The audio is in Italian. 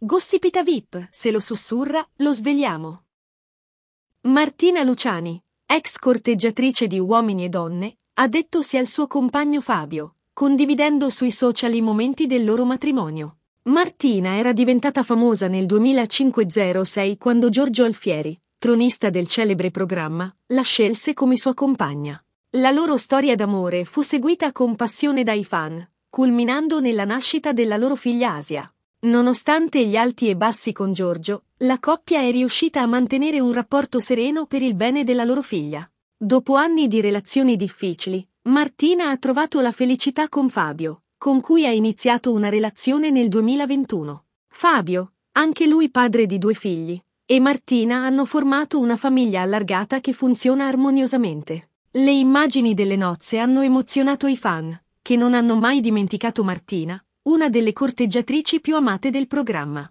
Gossipita VIP, se lo sussurra, lo svegliamo. Martina Luciani, ex corteggiatrice di Uomini e Donne, ha detto sì al suo compagno Fabio, condividendo sui social i momenti del loro matrimonio. Martina era diventata famosa nel 2005-06 quando Giorgio Alfieri, tronista del celebre programma, la scelse come sua compagna. La loro storia d'amore fu seguita con passione dai fan, culminando nella nascita della loro figlia Asia. Nonostante gli alti e bassi con Giorgio, la coppia è riuscita a mantenere un rapporto sereno per il bene della loro figlia. Dopo anni di relazioni difficili, Martina ha trovato la felicità con Fabio, con cui ha iniziato una relazione nel 2021. Fabio, anche lui padre di due figli, e Martina hanno formato una famiglia allargata che funziona armoniosamente. Le immagini delle nozze hanno emozionato i fan, che non hanno mai dimenticato Martina, una delle corteggiatrici più amate del programma.